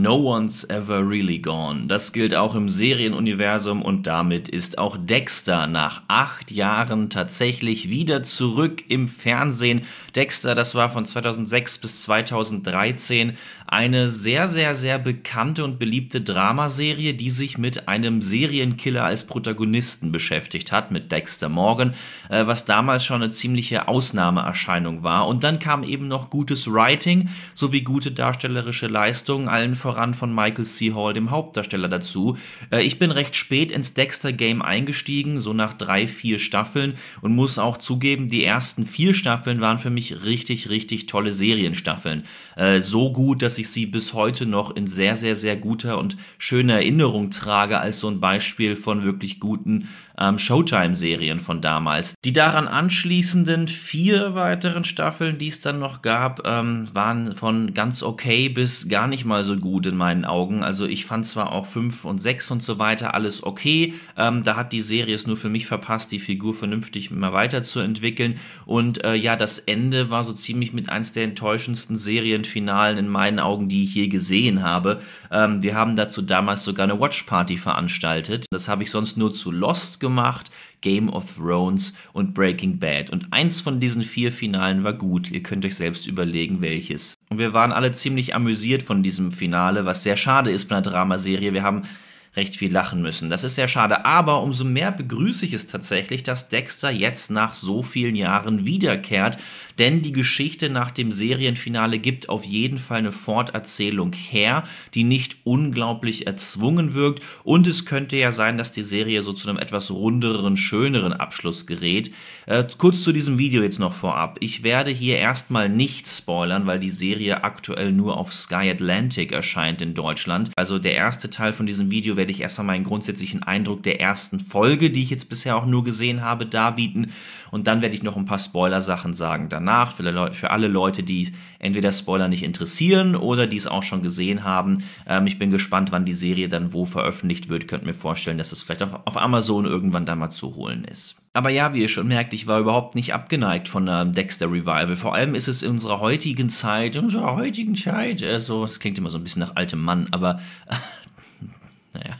No One's Ever Really Gone. Das gilt auch im Serienuniversum und damit ist auch Dexter nach acht Jahren tatsächlich wieder zurück im Fernsehen. Dexter, das war von 2006 bis 2013 eine sehr, sehr, sehr bekannte und beliebte Dramaserie, die sich mit einem Serienkiller als Protagonisten beschäftigt hat, mit Dexter Morgan, äh, was damals schon eine ziemliche Ausnahmeerscheinung war. Und dann kam eben noch gutes Writing sowie gute darstellerische Leistungen, allen voran von Michael C. Hall, dem Hauptdarsteller, dazu. Äh, ich bin recht spät ins Dexter-Game eingestiegen, so nach drei, vier Staffeln und muss auch zugeben, die ersten vier Staffeln waren für mich richtig, richtig tolle Serienstaffeln. Äh, so gut, dass ich sie bis heute noch in sehr, sehr, sehr guter und schöner Erinnerung trage als so ein Beispiel von wirklich guten ähm, Showtime-Serien von damals. Die daran anschließenden vier weiteren Staffeln, die es dann noch gab, ähm, waren von ganz okay bis gar nicht mal so gut in meinen Augen. Also ich fand zwar auch fünf und sechs und so weiter alles okay, ähm, da hat die Serie es nur für mich verpasst, die Figur vernünftig immer weiterzuentwickeln. Und äh, ja, das Ende war so ziemlich mit eins der enttäuschendsten Serienfinalen in meinen Augen, die ich je gesehen habe. Ähm, wir haben dazu damals sogar eine Watchparty veranstaltet. Das habe ich sonst nur zu Lost gemacht gemacht, Game of Thrones und Breaking Bad. Und eins von diesen vier Finalen war gut. Ihr könnt euch selbst überlegen, welches. Und wir waren alle ziemlich amüsiert von diesem Finale, was sehr schade ist bei einer Dramaserie. Wir haben recht viel lachen müssen. Das ist sehr schade. Aber umso mehr begrüße ich es tatsächlich, dass Dexter jetzt nach so vielen Jahren wiederkehrt. Denn die Geschichte nach dem Serienfinale gibt auf jeden Fall eine Forterzählung her, die nicht unglaublich erzwungen wirkt. Und es könnte ja sein, dass die Serie so zu einem etwas runderen, schöneren Abschluss gerät. Äh, kurz zu diesem Video jetzt noch vorab. Ich werde hier erstmal nicht spoilern, weil die Serie aktuell nur auf Sky Atlantic erscheint in Deutschland. Also der erste Teil von diesem Video werde ich erstmal meinen grundsätzlichen Eindruck der ersten Folge, die ich jetzt bisher auch nur gesehen habe, darbieten. Und dann werde ich noch ein paar Spoiler-Sachen sagen danach. Für, alle Leute, die entweder Spoiler nicht interessieren oder die es auch schon gesehen haben. Ähm, ich bin gespannt, wann die Serie dann wo veröffentlicht wird. Könnt mir vorstellen, dass es vielleicht auf, auf Amazon irgendwann da mal zu holen ist. Aber ja, wie ihr schon merkt, ich war überhaupt nicht abgeneigt von einem ähm, Dexter Revival. Vor allem ist es in unserer heutigen Zeit, in unserer heutigen Zeit, also es klingt immer so ein bisschen nach altem Mann, aber Naja.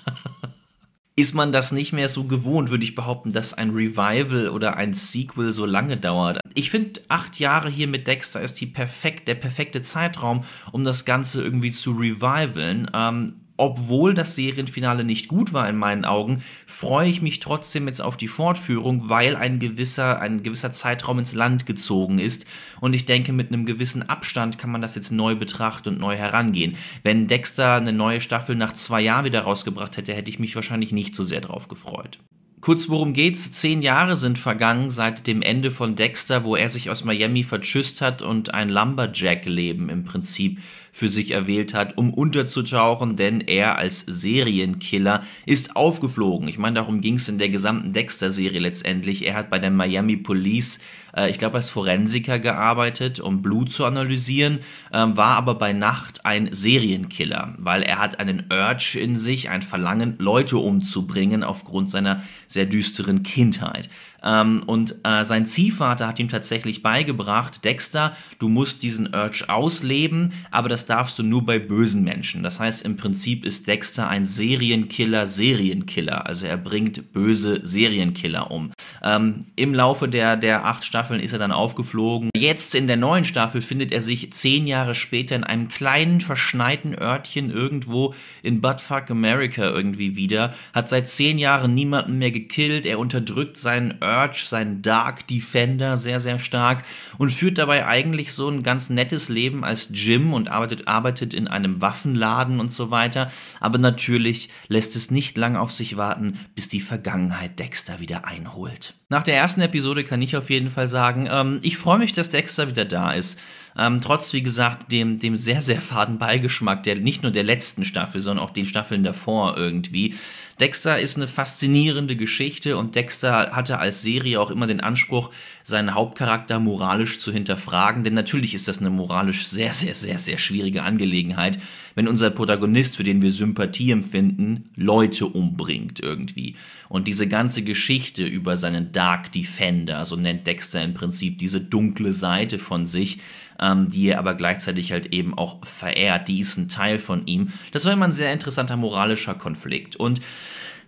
Ist man das nicht mehr so gewohnt, würde ich behaupten, dass ein Revival oder ein Sequel so lange dauert. Ich finde, acht Jahre hier mit Dexter ist die perfekt, der perfekte Zeitraum, um das Ganze irgendwie zu revivalen. Ähm, obwohl das Serienfinale nicht gut war in meinen Augen, freue ich mich trotzdem jetzt auf die Fortführung, weil ein gewisser, ein gewisser Zeitraum ins Land gezogen ist. Und ich denke, mit einem gewissen Abstand kann man das jetzt neu betrachten und neu herangehen. Wenn Dexter eine neue Staffel nach zwei Jahren wieder rausgebracht hätte, hätte ich mich wahrscheinlich nicht so sehr drauf gefreut. Kurz, worum geht's? Zehn Jahre sind vergangen seit dem Ende von Dexter, wo er sich aus Miami verschüsst hat und ein Lumberjack-Leben im Prinzip für sich erwählt hat, um unterzutauchen, denn er als Serienkiller ist aufgeflogen. Ich meine, darum ging es in der gesamten Dexter-Serie letztendlich. Er hat bei der Miami Police, äh, ich glaube, als Forensiker gearbeitet, um Blut zu analysieren, äh, war aber bei Nacht ein Serienkiller, weil er hat einen Urge in sich, ein Verlangen, Leute umzubringen aufgrund seiner sehr düsteren Kindheit. Ähm, und äh, sein Ziehvater hat ihm tatsächlich beigebracht, Dexter, du musst diesen Urge ausleben, aber das darfst du nur bei bösen Menschen. Das heißt, im Prinzip ist Dexter ein Serienkiller, Serienkiller. Also er bringt böse Serienkiller um. Ähm, Im Laufe der, der acht Staffeln ist er dann aufgeflogen. Jetzt in der neuen Staffel findet er sich zehn Jahre später in einem kleinen, verschneiten Örtchen irgendwo in Buttfuck America irgendwie wieder. Hat seit zehn Jahren niemanden mehr gekillt. Er unterdrückt seinen Urge Urge, sein Dark Defender sehr, sehr stark und führt dabei eigentlich so ein ganz nettes Leben als Jim und arbeitet, arbeitet in einem Waffenladen und so weiter. Aber natürlich lässt es nicht lang auf sich warten, bis die Vergangenheit Dexter wieder einholt. Nach der ersten Episode kann ich auf jeden Fall sagen, ähm, ich freue mich, dass Dexter wieder da ist. Ähm, trotz, wie gesagt, dem, dem sehr, sehr faden Beigeschmack, der nicht nur der letzten Staffel, sondern auch den Staffeln davor irgendwie. Dexter ist eine faszinierende Geschichte und Dexter hatte als Serie auch immer den Anspruch, seinen Hauptcharakter moralisch zu hinterfragen, denn natürlich ist das eine moralisch sehr, sehr, sehr, sehr schwierige Angelegenheit, wenn unser Protagonist, für den wir Sympathie empfinden, Leute umbringt irgendwie. Und diese ganze Geschichte über seinen Dark Defender, so nennt Dexter im Prinzip diese dunkle Seite von sich, ähm, die er aber gleichzeitig halt eben auch verehrt. Die ist ein Teil von ihm. Das war immer ein sehr interessanter moralischer Konflikt. Und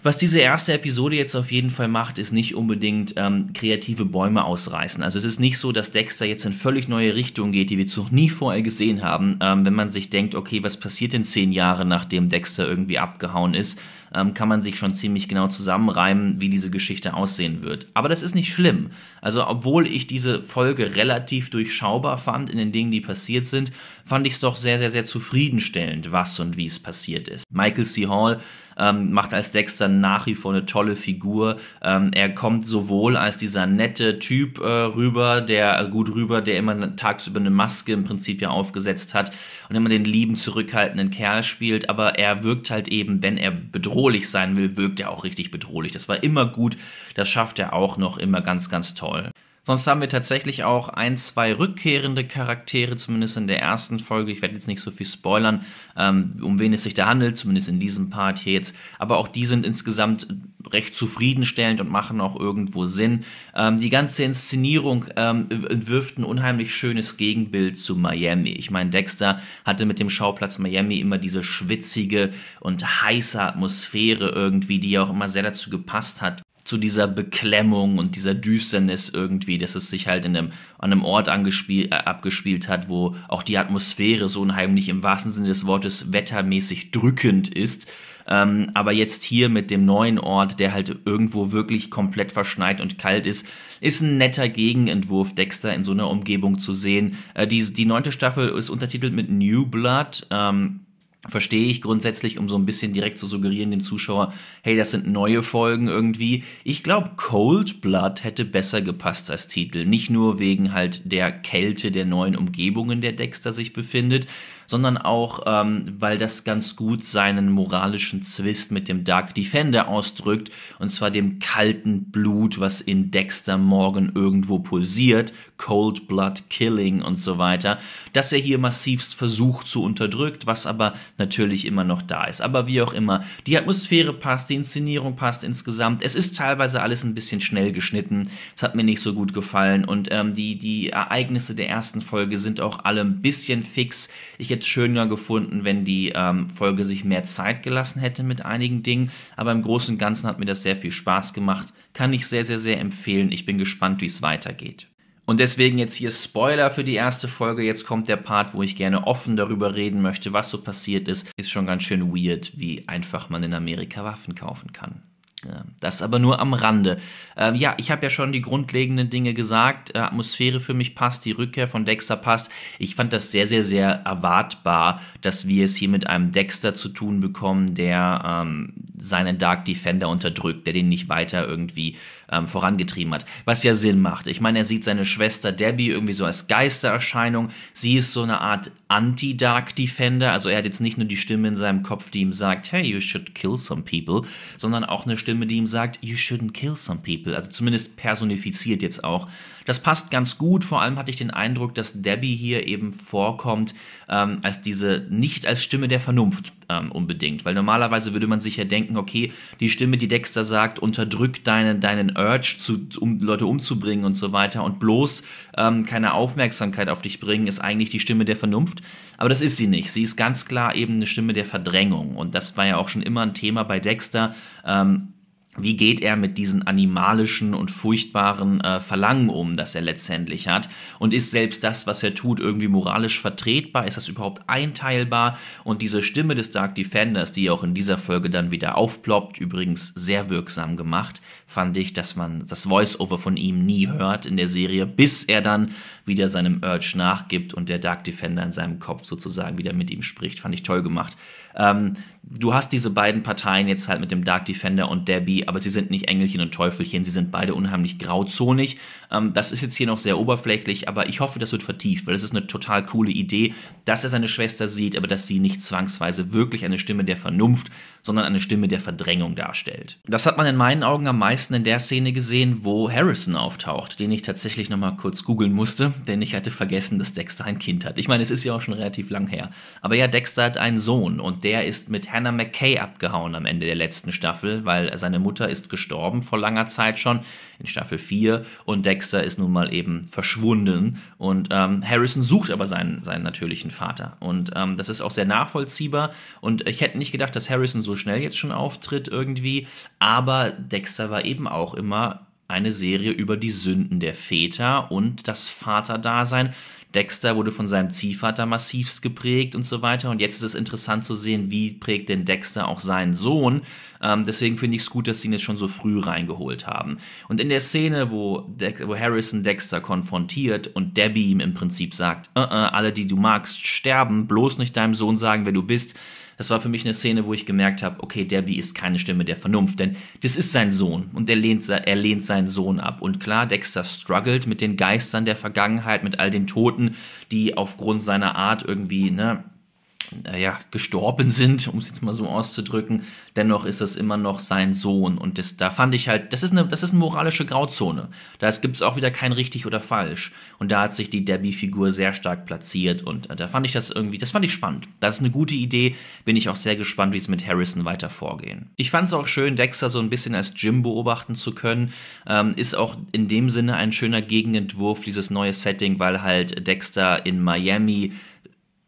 was diese erste Episode jetzt auf jeden Fall macht, ist nicht unbedingt ähm, kreative Bäume ausreißen. Also es ist nicht so, dass Dexter jetzt in völlig neue Richtungen geht, die wir jetzt noch nie vorher gesehen haben. Ähm, wenn man sich denkt, okay, was passiert in zehn Jahren, nachdem Dexter irgendwie abgehauen ist? ähm, kann man sich schon ziemlich genau zusammenreimen, wie diese Geschichte aussehen wird. Aber das ist nicht schlimm. Also obwohl ich diese Folge relativ durchschaubar fand in den Dingen, die passiert sind, fand ich es doch sehr, sehr, sehr zufriedenstellend, was und wie es passiert ist. Michael C. Hall ähm, macht als Dexter nach wie vor eine tolle Figur. Ähm, er kommt sowohl als dieser nette Typ äh, rüber, der äh, gut rüber, der immer tagsüber eine Maske im Prinzip ja aufgesetzt hat und immer den lieben, zurückhaltenden Kerl spielt, aber er wirkt halt eben, wenn er bedroht bedrohlich sein will, wirkt er auch richtig bedrohlich. Das war immer gut, das schafft er auch noch immer ganz, ganz toll. Sonst haben wir tatsächlich auch ein, zwei rückkehrende Charaktere, zumindest in der ersten Folge. Ich werde jetzt nicht so viel spoilern, ähm, um wen es sich da handelt, zumindest in diesem Part hier jetzt. Aber auch die sind insgesamt recht zufriedenstellend und machen auch irgendwo Sinn. Ähm, die ganze Inszenierung ähm, wirft ein unheimlich schönes Gegenbild zu Miami. Ich meine, Dexter hatte mit dem Schauplatz Miami immer diese schwitzige und heiße Atmosphäre irgendwie, die ja auch immer sehr dazu gepasst hat, zu dieser Beklemmung und dieser Düsternis irgendwie, dass es sich halt in einem, an einem Ort angespielt, äh, abgespielt hat, wo auch die Atmosphäre so unheimlich im wahrsten Sinne des Wortes wettermäßig drückend ist. Ähm, aber jetzt hier mit dem neuen Ort, der halt irgendwo wirklich komplett verschneit und kalt ist, ist ein netter Gegenentwurf, Dexter in so einer Umgebung zu sehen. Äh, die, die neunte Staffel ist untertitelt mit New Blood. Ähm, verstehe ich grundsätzlich, um so ein bisschen direkt zu suggerieren dem Zuschauer, hey, das sind neue Folgen irgendwie. Ich glaube, Cold Blood hätte besser gepasst als Titel. Nicht nur wegen halt der Kälte der neuen Umgebungen, der Dexter sich befindet, sondern auch, ähm, weil das ganz gut seinen moralischen Zwist mit dem Dark Defender ausdrückt, und zwar dem kalten Blut, was in Dexter Morgan irgendwo pulsiert. Cold Blood Killing und so weiter, dass er hier massivst versucht zu unterdrückt, was aber natürlich immer noch da ist. Aber wie auch immer, die Atmosphäre passt, die Inszenierung passt insgesamt. Es ist teilweise alles ein bisschen schnell geschnitten. Es hat mir nicht so gut gefallen und ähm, die, die Ereignisse der ersten Folge sind auch alle ein bisschen fix. Ich hätte es schöner gefunden, wenn die ähm, Folge sich mehr Zeit gelassen hätte mit einigen Dingen, aber im Großen und Ganzen hat mir das sehr viel Spaß gemacht. Kann ich sehr, sehr, sehr empfehlen. Ich bin gespannt, wie es weitergeht. Und deswegen jetzt hier Spoiler für die erste Folge. Jetzt kommt der Part, wo ich gerne offen darüber reden möchte, was so passiert ist. Ist schon ganz schön weird, wie einfach man in Amerika Waffen kaufen kann. Das aber nur am Rande. Ähm, ja, ich habe ja schon die grundlegenden Dinge gesagt. Äh, Atmosphäre für mich passt, die Rückkehr von Dexter passt. Ich fand das sehr, sehr, sehr erwartbar, dass wir es hier mit einem Dexter zu tun bekommen, der ähm, seinen Dark Defender unterdrückt, der den nicht weiter irgendwie ähm, vorangetrieben hat. Was ja Sinn macht. Ich meine, er sieht seine Schwester Debbie irgendwie so als Geistererscheinung. Sie ist so eine Art Anti-Dark Defender. Also er hat jetzt nicht nur die Stimme in seinem Kopf, die ihm sagt, hey, you should kill some people, sondern auch eine Stimme, die ihm sagt, you shouldn't kill some people. Also zumindest personifiziert jetzt auch. Das passt ganz gut. Vor allem hatte ich den Eindruck, dass Debbie hier eben vorkommt ähm, als diese, nicht als Stimme der Vernunft ähm, unbedingt. Weil normalerweise würde man sich ja denken, okay, die Stimme, die Dexter sagt, unterdrückt deinen, deinen Urge, zu, um Leute umzubringen und so weiter und bloß ähm, keine Aufmerksamkeit auf dich bringen, ist eigentlich die Stimme der Vernunft. Aber das ist sie nicht. Sie ist ganz klar eben eine Stimme der Verdrängung. Und das war ja auch schon immer ein Thema bei Dexter. Ähm, wie geht er mit diesen animalischen und furchtbaren äh, Verlangen um, das er letztendlich hat? Und ist selbst das, was er tut, irgendwie moralisch vertretbar? Ist das überhaupt einteilbar? Und diese Stimme des Dark Defenders, die auch in dieser Folge dann wieder aufploppt, übrigens sehr wirksam gemacht, fand ich, dass man das Voice-Over von ihm nie hört in der Serie, bis er dann wieder seinem Urge nachgibt und der Dark Defender in seinem Kopf sozusagen wieder mit ihm spricht. Fand ich toll gemacht. Ähm, du hast diese beiden Parteien jetzt halt mit dem Dark Defender und Debbie, aber sie sind nicht Engelchen und Teufelchen, sie sind beide unheimlich grauzonig. Ähm, das ist jetzt hier noch sehr oberflächlich, aber ich hoffe, das wird vertieft, weil es ist eine total coole Idee, dass er seine Schwester sieht, aber dass sie nicht zwangsweise wirklich eine Stimme der Vernunft, sondern eine Stimme der Verdrängung darstellt. Das hat man in meinen Augen am meisten in der Szene gesehen, wo Harrison auftaucht, den ich tatsächlich nochmal kurz googeln musste, denn ich hatte vergessen, dass Dexter ein Kind hat. Ich meine, es ist ja auch schon relativ lang her. Aber ja, Dexter hat einen Sohn und der ist mit Hannah McKay abgehauen am Ende der letzten Staffel, weil seine Mutter ist gestorben vor langer Zeit schon in Staffel 4 und Dexter ist nun mal eben verschwunden und ähm, Harrison sucht aber seinen, seinen natürlichen Vater und ähm, das ist auch sehr nachvollziehbar und ich hätte nicht gedacht, dass Harrison so schnell jetzt schon auftritt irgendwie, aber Dexter war eben auch immer eine Serie über die Sünden der Väter und das Vaterdasein, Dexter wurde von seinem Ziehvater massivst geprägt und so weiter. Und jetzt ist es interessant zu sehen, wie prägt denn Dexter auch seinen Sohn. Ähm, deswegen finde ich es gut, dass sie ihn jetzt schon so früh reingeholt haben. Und in der Szene, wo, De wo Harrison Dexter konfrontiert und Debbie ihm im Prinzip sagt, uh -uh, alle, die du magst, sterben, bloß nicht deinem Sohn sagen, wer du bist, das war für mich eine Szene, wo ich gemerkt habe, okay, Debbie ist keine Stimme der Vernunft, denn das ist sein Sohn und er lehnt, er lehnt seinen Sohn ab. Und klar, Dexter struggelt mit den Geistern der Vergangenheit, mit all den Toten, die aufgrund seiner Art irgendwie, ne, äh, ja, gestorben sind, um es jetzt mal so auszudrücken, dennoch ist das immer noch sein Sohn. Und das, da fand ich halt, das ist eine, das ist eine moralische Grauzone. Da gibt es auch wieder kein richtig oder falsch. Und da hat sich die Debbie-Figur sehr stark platziert. Und äh, da fand ich das irgendwie, das fand ich spannend. Das ist eine gute Idee. Bin ich auch sehr gespannt, wie es mit Harrison weiter vorgehen. Ich fand es auch schön, Dexter so ein bisschen als Jim beobachten zu können. Ähm, ist auch in dem Sinne ein schöner Gegenentwurf, dieses neue Setting, weil halt Dexter in Miami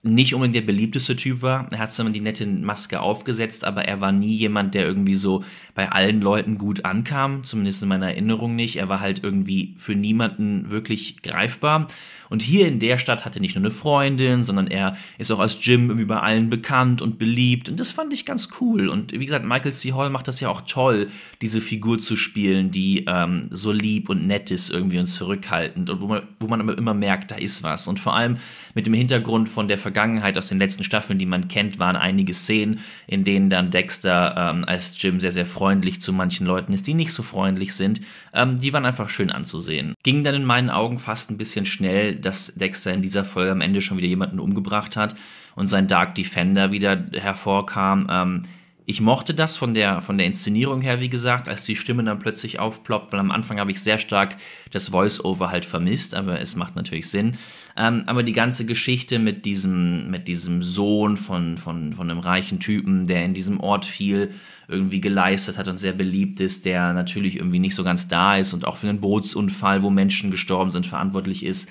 nicht unbedingt der beliebteste Typ war. Er hat zwar die nette Maske aufgesetzt, aber er war nie jemand, der irgendwie so bei allen Leuten gut ankam, zumindest in meiner Erinnerung nicht. Er war halt irgendwie für niemanden wirklich greifbar. Und hier in der Stadt hat er nicht nur eine Freundin, sondern er ist auch als Jim irgendwie bei allen bekannt und beliebt. Und das fand ich ganz cool. Und wie gesagt, Michael C. Hall macht das ja auch toll, diese Figur zu spielen, die ähm, so lieb und nett ist irgendwie und zurückhaltend und wo man, wo man aber immer merkt, da ist was. Und vor allem mit dem Hintergrund von der Ver Vergangenheit, aus den letzten Staffeln, die man kennt, waren einige Szenen, in denen dann Dexter ähm, als Jim sehr, sehr freundlich zu manchen Leuten ist, die nicht so freundlich sind. Ähm, die waren einfach schön anzusehen. Ging dann in meinen Augen fast ein bisschen schnell, dass Dexter in dieser Folge am Ende schon wieder jemanden umgebracht hat und sein Dark Defender wieder hervorkam. Ähm, ich mochte das von der, von der Inszenierung her, wie gesagt, als die Stimme dann plötzlich aufploppt, weil am Anfang habe ich sehr stark das Voice-Over halt vermisst, aber es macht natürlich Sinn. Ähm, aber die ganze Geschichte mit diesem, mit diesem Sohn von, von, von einem reichen Typen, der in diesem Ort viel irgendwie geleistet hat und sehr beliebt ist, der natürlich irgendwie nicht so ganz da ist und auch für einen Bootsunfall, wo Menschen gestorben sind, verantwortlich ist.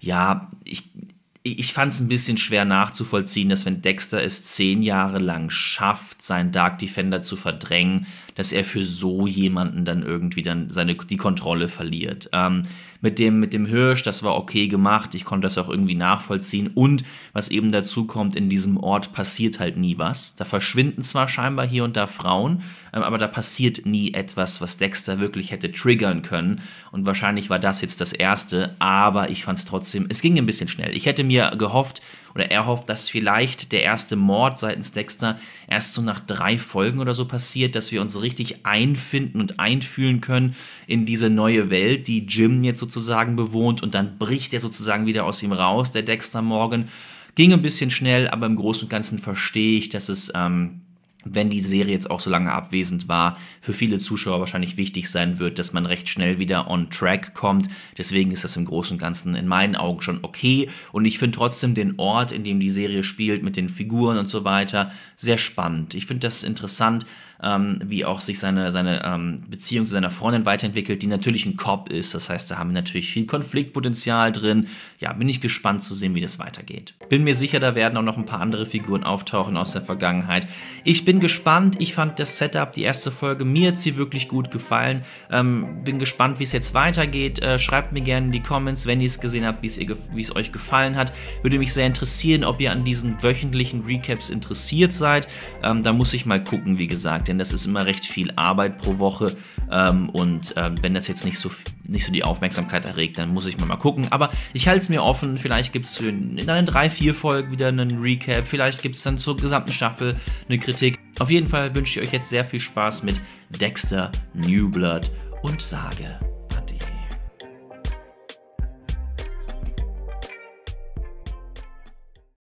Ja, ich, ich fand es ein bisschen schwer nachzuvollziehen, dass wenn Dexter es zehn Jahre lang schafft, seinen Dark Defender zu verdrängen, dass er für so jemanden dann irgendwie dann seine die Kontrolle verliert. Ähm, mit dem, mit dem Hirsch, das war okay gemacht, ich konnte das auch irgendwie nachvollziehen. Und was eben dazu kommt, in diesem Ort passiert halt nie was. Da verschwinden zwar scheinbar hier und da Frauen, ähm, aber da passiert nie etwas, was Dexter wirklich hätte triggern können. Und wahrscheinlich war das jetzt das Erste, aber ich fand es trotzdem, es ging ein bisschen schnell. Ich hätte mir gehofft, oder er hofft, dass vielleicht der erste Mord seitens Dexter erst so nach drei Folgen oder so passiert, dass wir uns richtig einfinden und einfühlen können in diese neue Welt, die Jim jetzt sozusagen bewohnt und dann bricht er sozusagen wieder aus ihm raus, der Dexter Morgan. Ging ein bisschen schnell, aber im Großen und Ganzen verstehe ich, dass es ähm, wenn die Serie jetzt auch so lange abwesend war, für viele Zuschauer wahrscheinlich wichtig sein wird, dass man recht schnell wieder on track kommt. Deswegen ist das im Großen und Ganzen in meinen Augen schon okay. Und ich finde trotzdem den Ort, in dem die Serie spielt, mit den Figuren und so weiter, sehr spannend. Ich finde das interessant, ähm, wie auch sich seine, seine ähm, Beziehung zu seiner Freundin weiterentwickelt, die natürlich ein Cop ist. Das heißt, da haben wir natürlich viel Konfliktpotenzial drin. Ja, bin ich gespannt zu sehen, wie das weitergeht. Bin mir sicher, da werden auch noch ein paar andere Figuren auftauchen aus der Vergangenheit. Ich bin gespannt. Ich fand das Setup, die erste Folge, mir hat sie wirklich gut gefallen. Ähm, bin gespannt, wie es jetzt weitergeht. Äh, schreibt mir gerne in die Comments, wenn ihr es gesehen habt, wie es euch gefallen hat. Würde mich sehr interessieren, ob ihr an diesen wöchentlichen Recaps interessiert seid. Ähm, da muss ich mal gucken, wie gesagt denn das ist immer recht viel Arbeit pro Woche. Ähm, und ähm, wenn das jetzt nicht so, nicht so die Aufmerksamkeit erregt, dann muss ich mal, mal gucken. Aber ich halte es mir offen. Vielleicht gibt es in einer 3-4 Folge wieder einen Recap. Vielleicht gibt es dann zur gesamten Staffel eine Kritik. Auf jeden Fall wünsche ich euch jetzt sehr viel Spaß mit Dexter New Blood und sage